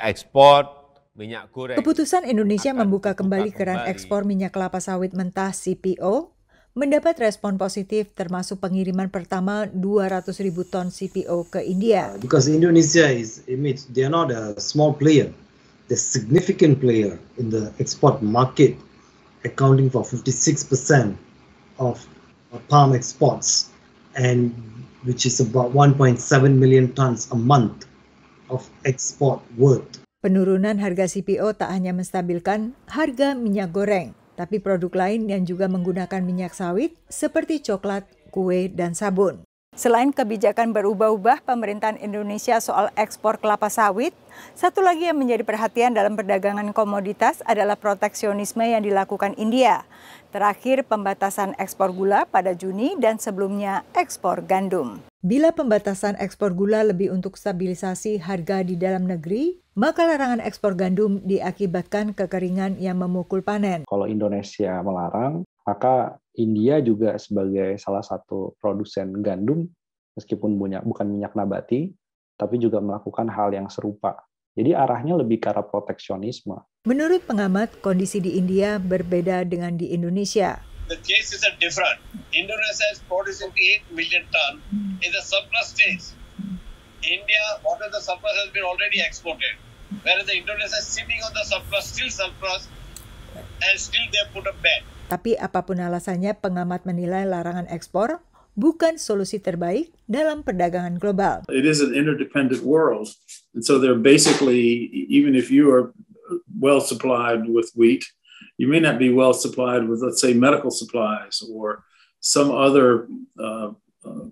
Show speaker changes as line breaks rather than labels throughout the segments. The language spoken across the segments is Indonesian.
ekspor minyak goreng. Keputusan
Indonesia membuka kembali keran ekspor minyak kelapa sawit mentah CPO mendapat respon positif termasuk pengiriman pertama 200 ribu ton CPO ke India. Uh,
because Indonesia is, they are not a small player, the significant player in the export market, accounting for 56% of palm exports, and which is about 1.7 million tons a month of export world.
Penurunan harga CPO tak hanya menstabilkan harga minyak goreng, tapi produk lain yang juga menggunakan minyak sawit seperti coklat, kue, dan sabun. Selain kebijakan berubah-ubah pemerintahan Indonesia soal ekspor kelapa sawit, satu lagi yang menjadi perhatian dalam perdagangan komoditas adalah proteksionisme yang dilakukan India. Terakhir pembatasan ekspor gula pada Juni dan sebelumnya ekspor gandum. Bila pembatasan ekspor gula lebih untuk stabilisasi harga di dalam negeri, maka larangan ekspor gandum diakibatkan kekeringan yang memukul panen.
Kalau Indonesia melarang, maka India juga sebagai salah satu produsen gandum, meskipun punya, bukan minyak nabati, tapi juga melakukan hal yang serupa. Jadi arahnya lebih ke arah proteksionisme.
Menurut pengamat, kondisi di India berbeda dengan di Indonesia. The
cases are different. Indonesia is producing 8 million ton in the surplus stage. India, what is the surplus has been already exported. Whereas the Indonesia is sitting on the surplus, still surplus, and
still they put a ban. Tapi apapun alasannya, pengamat menilai larangan ekspor bukan solusi terbaik dalam perdagangan global.
It is an interdependent world. And so they're basically even if you are well supplied with wheat, you may not be well supplied with let's say medical supplies or some other uh, uh,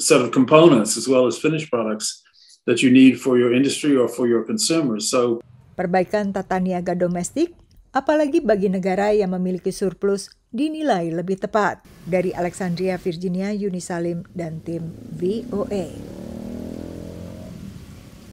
set of components as well as finished products that you need for your industry or for your consumers. So
perbaikan tata niaga domestik apalagi bagi negara yang memiliki surplus dinilai lebih tepat. Dari Alexandria, Virginia, Yuni Salim, dan tim VOA.